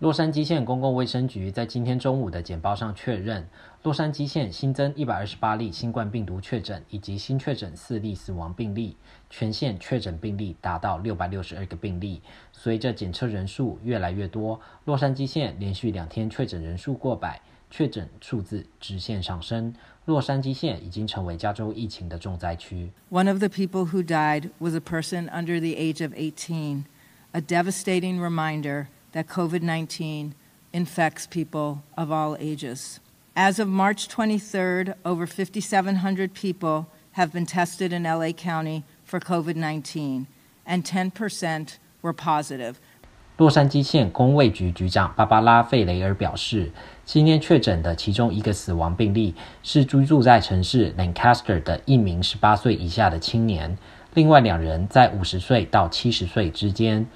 洛杉矶县公共卫生局在今天中午的简报上确认，洛杉矶县新增一百二十八例新冠病毒确诊，以及新确诊四例死亡病例，全县确诊病例达到六百六十二个病例。随着检测人数越来越多，洛杉矶县连续两天确诊人数过百，确诊数字直线上升。洛杉矶县已经成为加州疫情的重灾区。One of the people who died was a person under the age of eighteen, a devastating reminder. that COVID 19 infects people of all ages. As of March 23rd, over 5,700 people have been tested in LA County for COVID 19, and 10% were positive. 洛杉矶县公卫局局长芭芭拉·费雷尔表示，今天确诊的其中一个死亡病例是居住在城市 Lancaster 的一名18岁以下的青年，另外两人在50岁到70岁之间。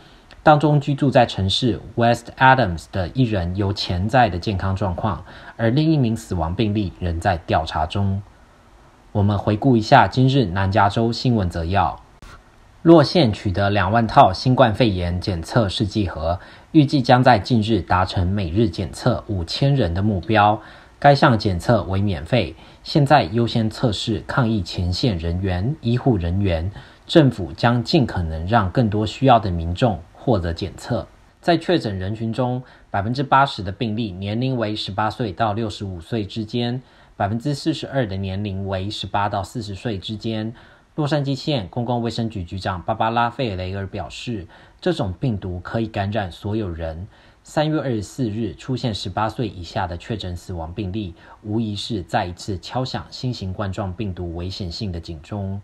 当中居住在城市 West Adams 的一人有潜在的健康状况，而另一名死亡病例仍在调查中。我们回顾一下今日南加州新闻摘要，洛县取得两万套新冠肺炎检测试剂盒，预计将在近日达成每日检测五千人的目标。该项检测为免费，现在优先测试抗疫前线人员、医护人员。政府将尽可能让更多需要的民众。或者检测，在确诊人群中，百分之八十的病例年龄为十八岁到六十五岁之间，百分之四十二的年龄为十八到四十岁之间。洛杉矶县公共卫生局局长芭芭拉·费雷尔表示，这种病毒可以感染所有人。三月二十四日出现十八岁以下的确诊死亡病例，无疑是再一次敲响新型冠状病毒危险性的警钟。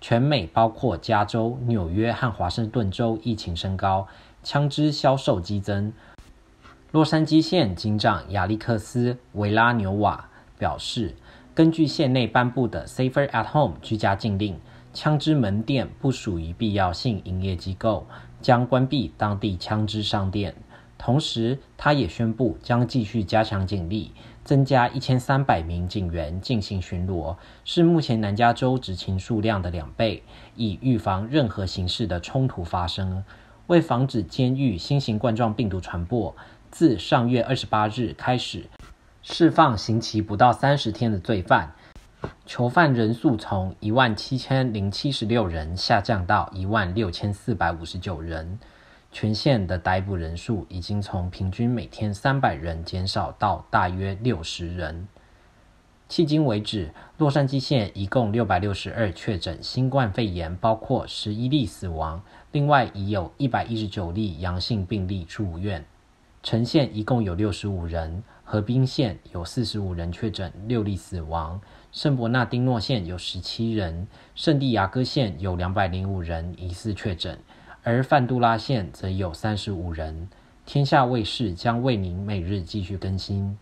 全美包括加州、纽约和华盛顿州疫情升高，枪支销售激增。洛杉矶县警长亚历克斯·维拉纽瓦表示，根据县内颁布的 “Safer at Home” 居家禁令，枪支门店不属于必要性营业机构，将关闭当地枪支商店。同时，他也宣布将继续加强警力，增加一千三百名警员进行巡逻，是目前南加州执勤数量的两倍，以预防任何形式的冲突发生。为防止监狱新型冠状病毒传播，自上月二十八日开始，释放刑期不到三十天的罪犯，囚犯人数从一万七千零七十六人下降到一万六千四百五十九人。全县的逮捕人数已经从平均每天三百人减少到大约六十人。迄今为止，洛杉矶县一共六百六十二确诊新冠肺炎，包括十一例死亡，另外已有一百一十九例阳性病例住院。城县一共有六十五人，河滨县有四十五人确诊，六例死亡；圣伯纳丁诺县有十七人，圣地亚哥县有两百零五人疑似确诊。而范杜拉县则有三十五人。天下卫视将为您每日继续更新。